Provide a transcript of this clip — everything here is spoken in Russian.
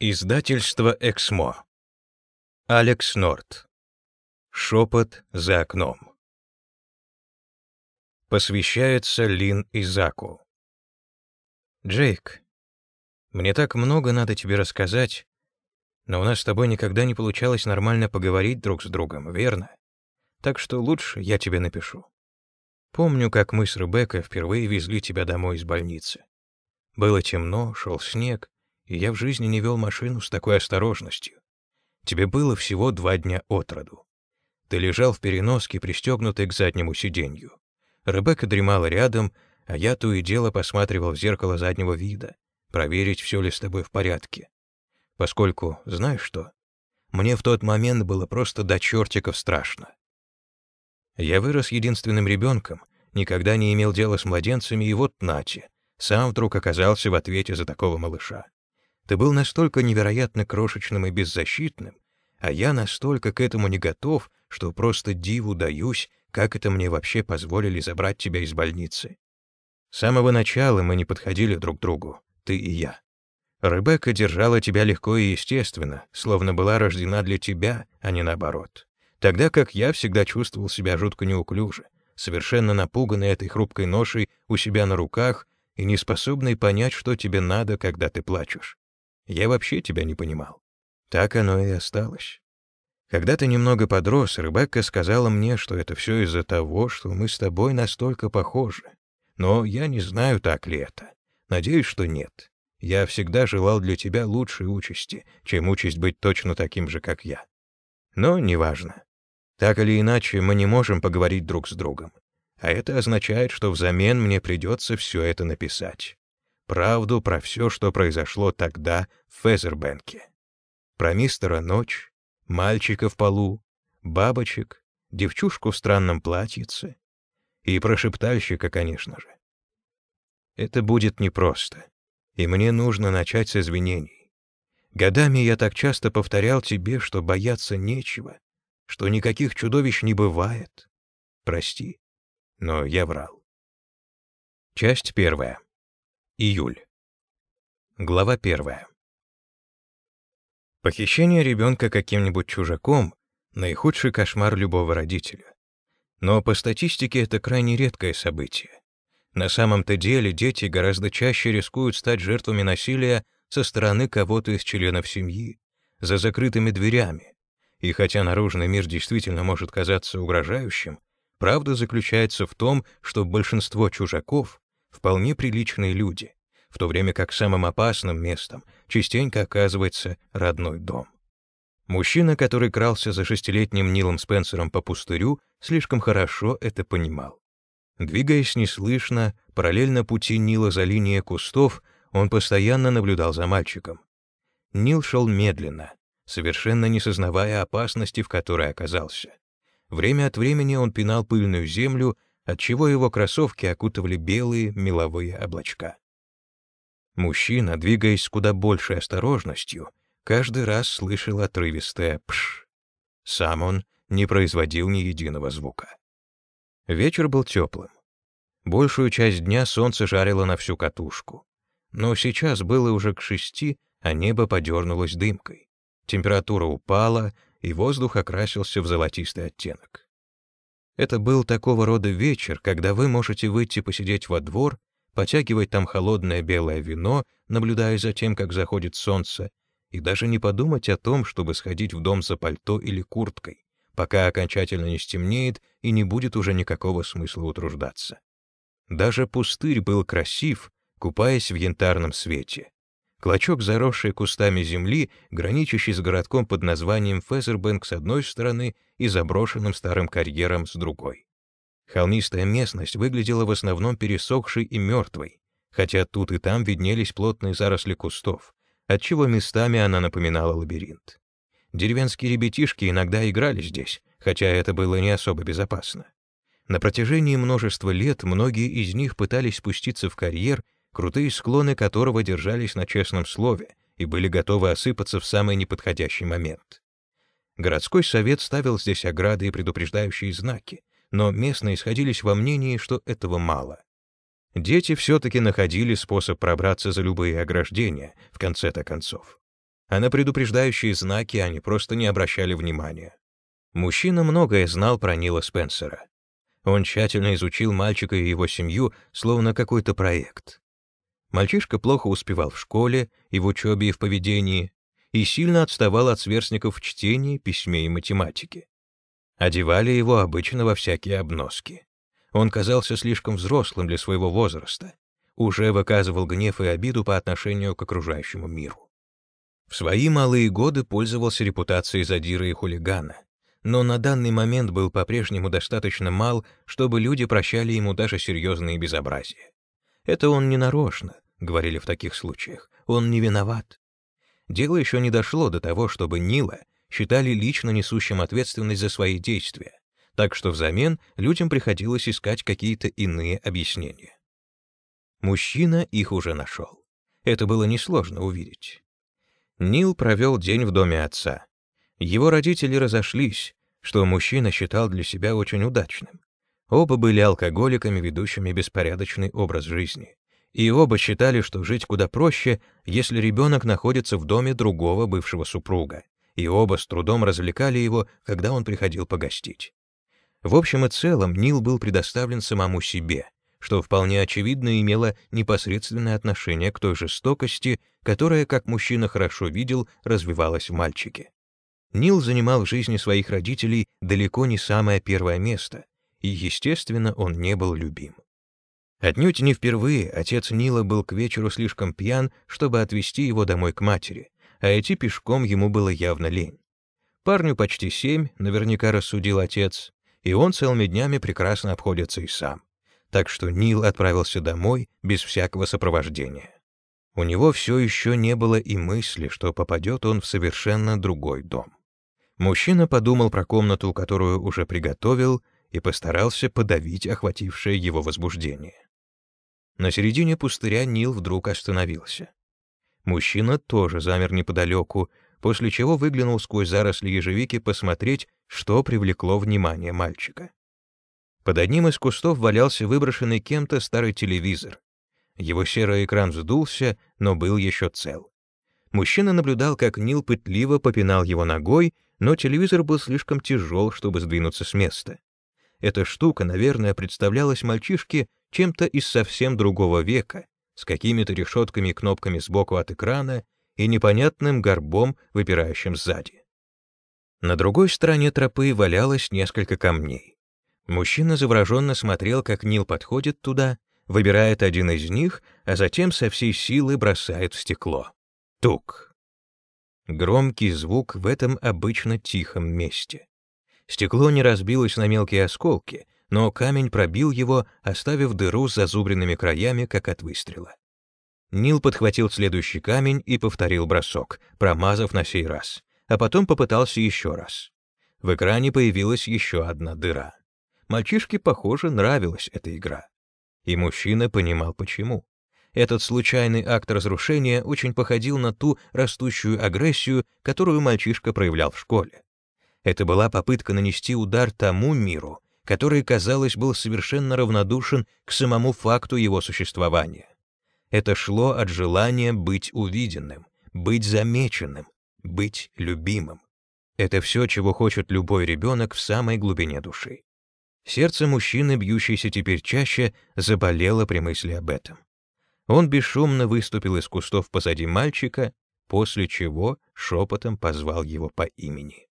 Издательство «Эксмо». Алекс Норт. Шепот за окном. Посвящается Лин и Заку. Джейк, мне так много надо тебе рассказать, но у нас с тобой никогда не получалось нормально поговорить друг с другом, верно? Так что лучше я тебе напишу. Помню, как мы с Ребеккой впервые везли тебя домой из больницы. Было темно, шел снег, и я в жизни не вел машину с такой осторожностью. Тебе было всего два дня от роду. Ты лежал в переноске, пристегнутый к заднему сиденью. Ребекка дремала рядом, а я то и дело посматривал в зеркало заднего вида, проверить, все ли с тобой в порядке. Поскольку, знаешь что, мне в тот момент было просто до чертиков страшно. Я вырос единственным ребенком, никогда не имел дела с младенцами, и вот нате, сам вдруг оказался в ответе за такого малыша. Ты был настолько невероятно крошечным и беззащитным, а я настолько к этому не готов, что просто диву даюсь, как это мне вообще позволили забрать тебя из больницы. С самого начала мы не подходили друг к другу, ты и я. Ребекка держала тебя легко и естественно, словно была рождена для тебя, а не наоборот. Тогда как я всегда чувствовал себя жутко неуклюже, совершенно напуганный этой хрупкой ношей у себя на руках и неспособный понять, что тебе надо, когда ты плачешь. Я вообще тебя не понимал. Так оно и осталось. Когда ты немного подрос, Ребекка сказала мне, что это все из-за того, что мы с тобой настолько похожи. Но я не знаю, так ли это. Надеюсь, что нет. Я всегда желал для тебя лучшей участи, чем участь быть точно таким же, как я. Но неважно. Так или иначе, мы не можем поговорить друг с другом. А это означает, что взамен мне придется все это написать правду про все, что произошло тогда в Фезербенке. Про мистера Ночь, мальчика в полу, бабочек, девчушку в странном платьице и про шептальщика, конечно же. Это будет непросто, и мне нужно начать с извинений. Годами я так часто повторял тебе, что бояться нечего, что никаких чудовищ не бывает. Прости, но я врал. Часть первая. Июль. Глава первая. Похищение ребенка каким-нибудь чужаком — наихудший кошмар любого родителя. Но по статистике это крайне редкое событие. На самом-то деле дети гораздо чаще рискуют стать жертвами насилия со стороны кого-то из членов семьи, за закрытыми дверями. И хотя наружный мир действительно может казаться угрожающим, правда заключается в том, что большинство чужаков — вполне приличные люди, в то время как самым опасным местом частенько оказывается родной дом. Мужчина, который крался за шестилетним Нилом Спенсером по пустырю, слишком хорошо это понимал. Двигаясь неслышно, параллельно пути Нила за линией кустов, он постоянно наблюдал за мальчиком. Нил шел медленно, совершенно не сознавая опасности, в которой оказался. Время от времени он пинал пыльную землю отчего его кроссовки окутывали белые меловые облачка. Мужчина, двигаясь куда большей осторожностью, каждый раз слышал отрывистое «пш». Сам он не производил ни единого звука. Вечер был теплым. Большую часть дня солнце жарило на всю катушку. Но сейчас было уже к шести, а небо подернулось дымкой. Температура упала, и воздух окрасился в золотистый оттенок. Это был такого рода вечер, когда вы можете выйти посидеть во двор, потягивать там холодное белое вино, наблюдая за тем, как заходит солнце, и даже не подумать о том, чтобы сходить в дом за пальто или курткой, пока окончательно не стемнеет и не будет уже никакого смысла утруждаться. Даже пустырь был красив, купаясь в янтарном свете клочок заросшей кустами земли, граничащий с городком под названием Фезербэнк с одной стороны и заброшенным старым карьером с другой. Холмистая местность выглядела в основном пересохшей и мертвой, хотя тут и там виднелись плотные заросли кустов, отчего местами она напоминала лабиринт. Деревенские ребятишки иногда играли здесь, хотя это было не особо безопасно. На протяжении множества лет многие из них пытались спуститься в карьер крутые склоны которого держались на честном слове и были готовы осыпаться в самый неподходящий момент. Городской совет ставил здесь ограды и предупреждающие знаки, но местные сходились во мнении, что этого мало. Дети все-таки находили способ пробраться за любые ограждения, в конце-то концов. А на предупреждающие знаки они просто не обращали внимания. Мужчина многое знал про Нила Спенсера. Он тщательно изучил мальчика и его семью, словно какой-то проект. Мальчишка плохо успевал в школе и в учебе и в поведении, и сильно отставал от сверстников в чтении, письме и математике. Одевали его обычно во всякие обноски. Он казался слишком взрослым для своего возраста, уже выказывал гнев и обиду по отношению к окружающему миру. В свои малые годы пользовался репутацией задира и хулигана, но на данный момент был по-прежнему достаточно мал, чтобы люди прощали ему даже серьезные безобразия. Это он не нарочно, говорили в таких случаях, — «он не виноват». Дело еще не дошло до того, чтобы Нила считали лично несущим ответственность за свои действия, так что взамен людям приходилось искать какие-то иные объяснения. Мужчина их уже нашел. Это было несложно увидеть. Нил провел день в доме отца. Его родители разошлись, что мужчина считал для себя очень удачным. Оба были алкоголиками, ведущими беспорядочный образ жизни и оба считали, что жить куда проще, если ребенок находится в доме другого бывшего супруга, и оба с трудом развлекали его, когда он приходил погостить. В общем и целом Нил был предоставлен самому себе, что вполне очевидно имело непосредственное отношение к той жестокости, которая, как мужчина хорошо видел, развивалась в мальчике. Нил занимал в жизни своих родителей далеко не самое первое место, и, естественно, он не был любим. Отнюдь не впервые отец Нила был к вечеру слишком пьян, чтобы отвезти его домой к матери, а идти пешком ему было явно лень. Парню почти семь, наверняка рассудил отец, и он целыми днями прекрасно обходится и сам. Так что Нил отправился домой без всякого сопровождения. У него все еще не было и мысли, что попадет он в совершенно другой дом. Мужчина подумал про комнату, которую уже приготовил, и постарался подавить охватившее его возбуждение. На середине пустыря Нил вдруг остановился. Мужчина тоже замер неподалеку, после чего выглянул сквозь заросли ежевики посмотреть, что привлекло внимание мальчика. Под одним из кустов валялся выброшенный кем-то старый телевизор. Его серый экран вздулся, но был еще цел. Мужчина наблюдал, как Нил пытливо попинал его ногой, но телевизор был слишком тяжел, чтобы сдвинуться с места. Эта штука, наверное, представлялась мальчишке чем-то из совсем другого века, с какими-то решетками и кнопками сбоку от экрана и непонятным горбом, выпирающим сзади. На другой стороне тропы валялось несколько камней. Мужчина завороженно смотрел, как Нил подходит туда, выбирает один из них, а затем со всей силы бросает в стекло. Тук! Громкий звук в этом обычно тихом месте. Стекло не разбилось на мелкие осколки, но камень пробил его, оставив дыру с зазубренными краями, как от выстрела. Нил подхватил следующий камень и повторил бросок, промазав на сей раз, а потом попытался еще раз. В экране появилась еще одна дыра. Мальчишке, похоже, нравилась эта игра. И мужчина понимал, почему. Этот случайный акт разрушения очень походил на ту растущую агрессию, которую мальчишка проявлял в школе. Это была попытка нанести удар тому миру, который, казалось, был совершенно равнодушен к самому факту его существования. Это шло от желания быть увиденным, быть замеченным, быть любимым. Это все, чего хочет любой ребенок в самой глубине души. Сердце мужчины, бьющееся теперь чаще, заболело при мысли об этом. Он бесшумно выступил из кустов позади мальчика, после чего шепотом позвал его по имени.